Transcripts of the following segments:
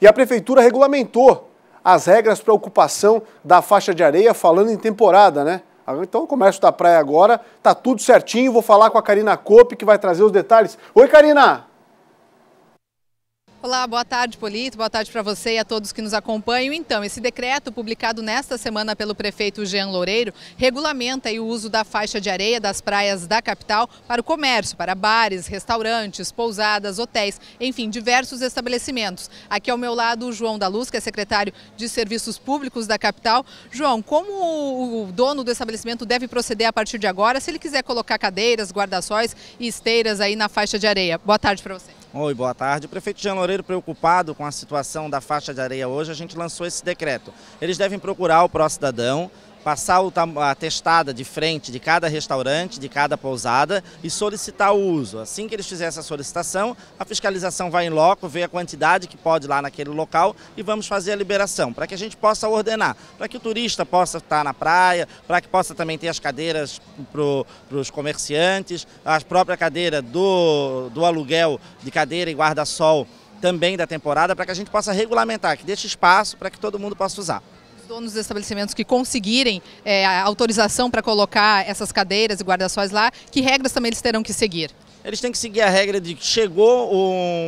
E a prefeitura regulamentou as regras para ocupação da faixa de areia, falando em temporada, né? Então, o comércio da praia agora, tá tudo certinho. Vou falar com a Karina Cope, que vai trazer os detalhes. Oi, Karina! Olá, boa tarde, Polito. Boa tarde para você e a todos que nos acompanham. Então, esse decreto publicado nesta semana pelo prefeito Jean Loureiro regulamenta o uso da faixa de areia das praias da capital para o comércio, para bares, restaurantes, pousadas, hotéis, enfim, diversos estabelecimentos. Aqui ao meu lado, o João da Luz, que é secretário de Serviços Públicos da capital. João, como o dono do estabelecimento deve proceder a partir de agora se ele quiser colocar cadeiras, guarda-sóis e esteiras aí na faixa de areia? Boa tarde para você. Oi, boa tarde. O prefeito Jean Loureiro, preocupado com a situação da faixa de areia hoje, a gente lançou esse decreto. Eles devem procurar o pró-cidadão, passar a testada de frente de cada restaurante, de cada pousada e solicitar o uso. Assim que eles fizerem essa solicitação, a fiscalização vai em loco, vê a quantidade que pode lá naquele local e vamos fazer a liberação, para que a gente possa ordenar, para que o turista possa estar na praia, para que possa também ter as cadeiras para os comerciantes, a própria cadeira do, do aluguel de cadeira e guarda-sol também da temporada, para que a gente possa regulamentar, que deixe espaço para que todo mundo possa usar donos dos estabelecimentos que conseguirem é, autorização para colocar essas cadeiras e guarda-sóis lá, que regras também eles terão que seguir? Eles têm que seguir a regra de que chegou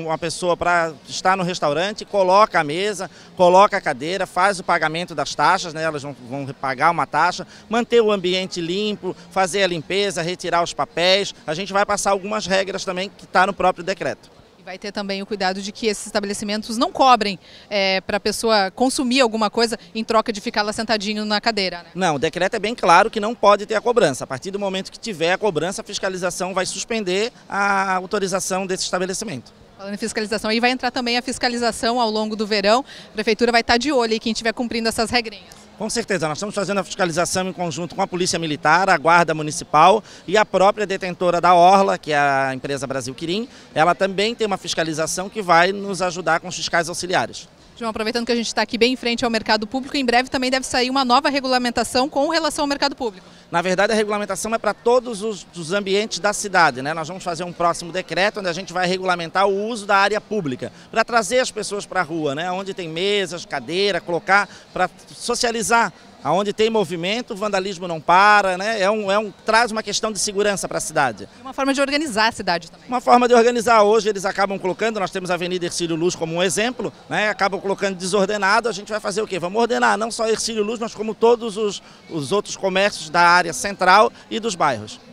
uma pessoa para estar no restaurante, coloca a mesa, coloca a cadeira, faz o pagamento das taxas, né? elas vão, vão pagar uma taxa, manter o ambiente limpo, fazer a limpeza, retirar os papéis. A gente vai passar algumas regras também que está no próprio decreto. E vai ter também o cuidado de que esses estabelecimentos não cobrem é, para a pessoa consumir alguma coisa em troca de ficar lá sentadinho na cadeira. Né? Não, o decreto é bem claro que não pode ter a cobrança. A partir do momento que tiver a cobrança, a fiscalização vai suspender a autorização desse estabelecimento. Falando em fiscalização, aí vai entrar também a fiscalização ao longo do verão. A prefeitura vai estar de olho aí quem estiver cumprindo essas regrinhas. Com certeza, nós estamos fazendo a fiscalização em conjunto com a Polícia Militar, a Guarda Municipal e a própria detentora da Orla, que é a empresa Brasil Quirim. Ela também tem uma fiscalização que vai nos ajudar com os fiscais auxiliares. João, aproveitando que a gente está aqui bem em frente ao mercado público, em breve também deve sair uma nova regulamentação com relação ao mercado público. Na verdade, a regulamentação é para todos os, os, ambientes da cidade. Né? Nós vamos fazer um próximo decreto onde a gente vai regulamentar o uso da área pública, para trazer as pessoas para a rua, né? onde tem mesas, cadeira, colocar, para socializar Onde tem movimento, o vandalismo não para, né? É um, é um, traz uma questão de segurança para a cidade. Uma forma de organizar a cidade também. Uma forma de organizar. Hoje eles acabam colocando, nós temos a Avenida Ercílio Luz como um exemplo, né? acabam colocando desordenado, a gente vai fazer o quê? Vamos ordenar não só Ercílio Luz, mas como todos os, os outros comércios da área central e dos bairros.